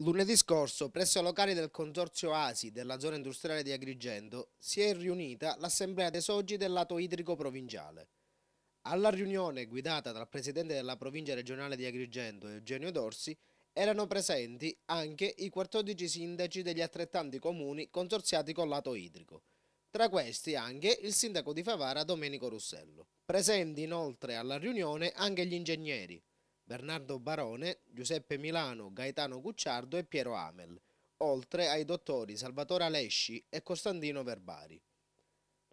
Lunedì scorso, presso i locali del Consorzio ASI della zona industriale di Agrigento, si è riunita l'Assemblea dei Soggi del lato idrico provinciale. Alla riunione, guidata dal presidente della provincia regionale di Agrigento, Eugenio Dorsi, erano presenti anche i 14 sindaci degli altrettanti comuni consorziati col lato idrico. Tra questi anche il sindaco di Favara Domenico Russello. Presenti inoltre alla riunione anche gli ingegneri, Bernardo Barone, Giuseppe Milano, Gaetano Gucciardo e Piero Amel, oltre ai dottori Salvatore Alesci e Costantino Verbari.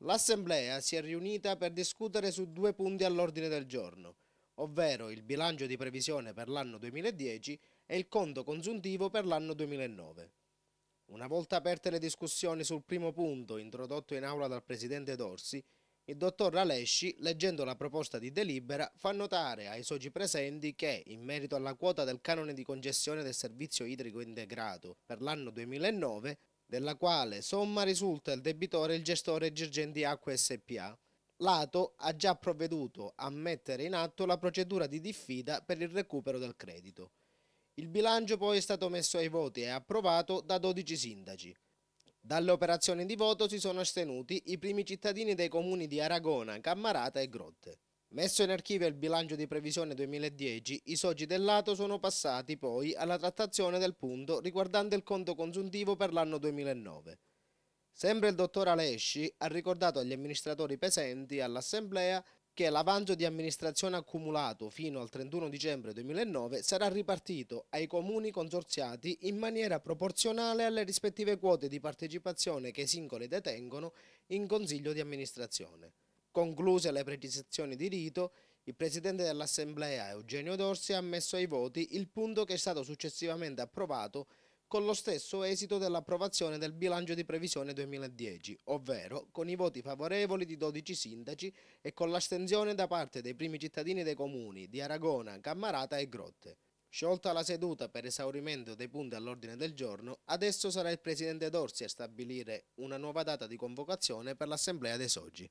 L'Assemblea si è riunita per discutere su due punti all'ordine del giorno, ovvero il bilancio di previsione per l'anno 2010 e il conto consuntivo per l'anno 2009. Una volta aperte le discussioni sul primo punto introdotto in aula dal Presidente Dorsi, il dottor Ralesci, leggendo la proposta di delibera, fa notare ai soci presenti che, in merito alla quota del canone di congestione del servizio idrico integrato per l'anno 2009, della quale somma risulta il debitore il gestore Girgenti Acque SPA, l'ATO ha già provveduto a mettere in atto la procedura di diffida per il recupero del credito. Il bilancio poi è stato messo ai voti e approvato da 12 sindaci. Dalle operazioni di voto si sono astenuti i primi cittadini dei comuni di Aragona, Cammarata e Grotte. Messo in archivio il bilancio di previsione 2010, i soci del lato sono passati poi alla trattazione del punto riguardante il conto consuntivo per l'anno 2009. Sempre il dottor Alesci ha ricordato agli amministratori presenti all'Assemblea che l'avanzo di amministrazione accumulato fino al 31 dicembre 2009 sarà ripartito ai comuni consorziati in maniera proporzionale alle rispettive quote di partecipazione che i singoli detengono in consiglio di amministrazione. Concluse le precisazioni di rito, il presidente dell'Assemblea Eugenio Dorsi ha messo ai voti il punto che è stato successivamente approvato con lo stesso esito dell'approvazione del bilancio di previsione 2010, ovvero con i voti favorevoli di 12 sindaci e con l'astensione da parte dei primi cittadini dei comuni di Aragona, Cammarata e Grotte. Sciolta la seduta per esaurimento dei punti all'ordine del giorno, adesso sarà il presidente Dorsi a stabilire una nuova data di convocazione per l'assemblea dei Soggi.